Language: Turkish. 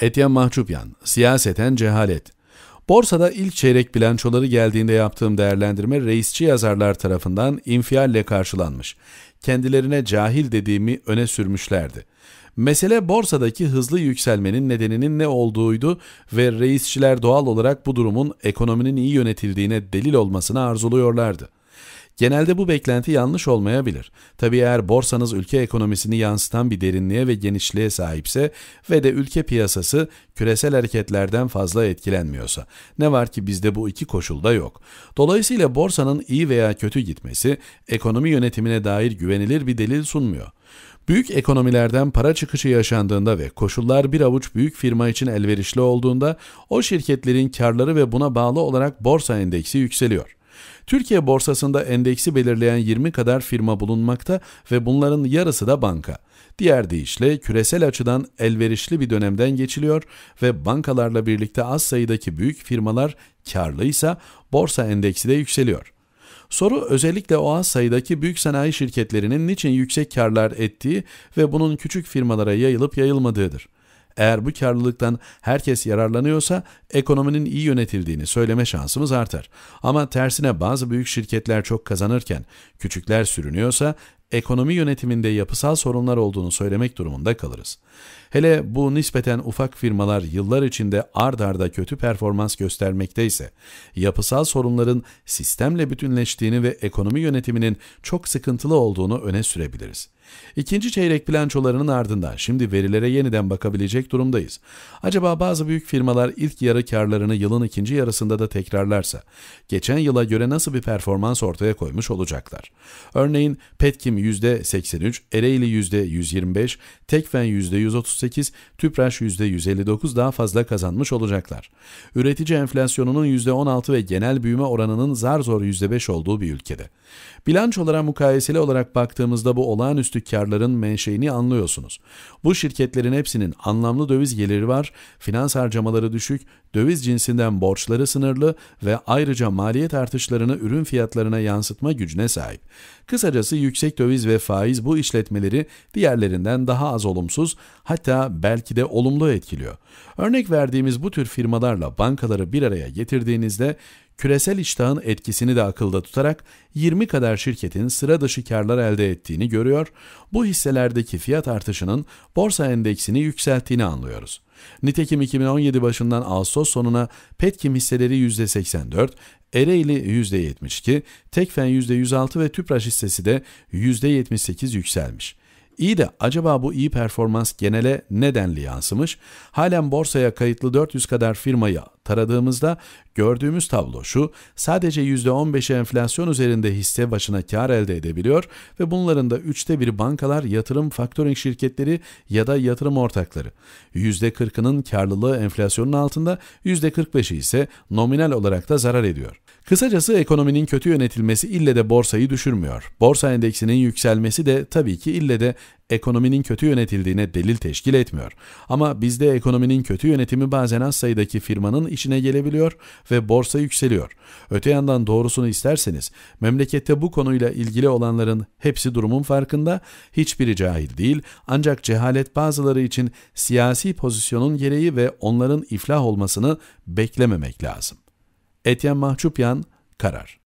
Etyen Mahçupyan, Siyaseten Cehalet. Borsada ilk çeyrek bilançoları geldiğinde yaptığım değerlendirme reisçi yazarlar tarafından infialle karşılanmış. Kendilerine cahil dediğimi öne sürmüşlerdi. Mesele borsadaki hızlı yükselmenin nedeninin ne olduğuydu ve reisçiler doğal olarak bu durumun ekonominin iyi yönetildiğine delil olmasını arzuluyorlardı.'' Genelde bu beklenti yanlış olmayabilir. Tabi eğer borsanız ülke ekonomisini yansıtan bir derinliğe ve genişliğe sahipse ve de ülke piyasası küresel hareketlerden fazla etkilenmiyorsa. Ne var ki bizde bu iki koşulda yok. Dolayısıyla borsanın iyi veya kötü gitmesi ekonomi yönetimine dair güvenilir bir delil sunmuyor. Büyük ekonomilerden para çıkışı yaşandığında ve koşullar bir avuç büyük firma için elverişli olduğunda o şirketlerin karları ve buna bağlı olarak borsa endeksi yükseliyor. Türkiye borsasında endeksi belirleyen 20 kadar firma bulunmakta ve bunların yarısı da banka. Diğer deyişle küresel açıdan elverişli bir dönemden geçiliyor ve bankalarla birlikte az sayıdaki büyük firmalar karlıysa borsa endeksi de yükseliyor. Soru özellikle o az sayıdaki büyük sanayi şirketlerinin niçin yüksek karlar ettiği ve bunun küçük firmalara yayılıp yayılmadığıdır. Eğer bu karlılıktan herkes yararlanıyorsa ekonominin iyi yönetildiğini söyleme şansımız artar. Ama tersine bazı büyük şirketler çok kazanırken küçükler sürünüyorsa ekonomi yönetiminde yapısal sorunlar olduğunu söylemek durumunda kalırız. Hele bu nispeten ufak firmalar yıllar içinde ard arda kötü performans göstermekte ise, yapısal sorunların sistemle bütünleştiğini ve ekonomi yönetiminin çok sıkıntılı olduğunu öne sürebiliriz. İkinci çeyrek plançolarının ardından şimdi verilere yeniden bakabilecek durumdayız. Acaba bazı büyük firmalar ilk yarı karlarını yılın ikinci yarısında da tekrarlarsa, geçen yıla göre nasıl bir performans ortaya koymuş olacaklar? Örneğin Petkim %83, Ereğli %125, Tekfen %138, Tüpraş %159 daha fazla kazanmış olacaklar. Üretici enflasyonunun %16 ve genel büyüme oranının zar zor %5 olduğu bir ülkede. Bilançolara mukayeseli olarak baktığımızda bu olağanüstü karların menşeini anlıyorsunuz. Bu şirketlerin hepsinin anlamlı döviz geliri var, finans harcamaları düşük, döviz cinsinden borçları sınırlı ve ayrıca maliyet artışlarını ürün fiyatlarına yansıtma gücüne sahip. Kısacası yüksek döviz döviz ve faiz bu işletmeleri diğerlerinden daha az olumsuz hatta belki de olumlu etkiliyor. Örnek verdiğimiz bu tür firmalarla bankaları bir araya getirdiğinizde küresel iştahın etkisini de akılda tutarak 20 kadar şirketin sıra dışı karlar elde ettiğini görüyor, bu hisselerdeki fiyat artışının borsa endeksini yükselttiğini anlıyoruz. Nitekim 2017 başından Ağustos sonuna Petkim hisseleri %84, Ereğli %72, Tekfen %106 ve Tüpraş hissesi de %78 yükselmiş. İyi de acaba bu iyi performans genele nedenli yansımış? Halen borsaya kayıtlı 400 kadar firmayı taradığımızda gördüğümüz tablo şu, sadece %15'i enflasyon üzerinde hisse başına kar elde edebiliyor ve bunların da üçte bir bankalar, yatırım faktöring şirketleri ya da yatırım ortakları. %40'ının karlılığı enflasyonun altında, %45'i ise nominal olarak da zarar ediyor. Kısacası ekonominin kötü yönetilmesi ille de borsayı düşürmüyor. Borsa endeksinin yükselmesi de tabii ki ille de ekonominin kötü yönetildiğine delil teşkil etmiyor. Ama bizde ekonominin kötü yönetimi bazen az sayıdaki firmanın işine gelebiliyor ve borsa yükseliyor. Öte yandan doğrusunu isterseniz memlekette bu konuyla ilgili olanların hepsi durumun farkında, hiçbiri cahil değil ancak cehalet bazıları için siyasi pozisyonun gereği ve onların iflah olmasını beklememek lazım. Etyen Mahçupyan, Karar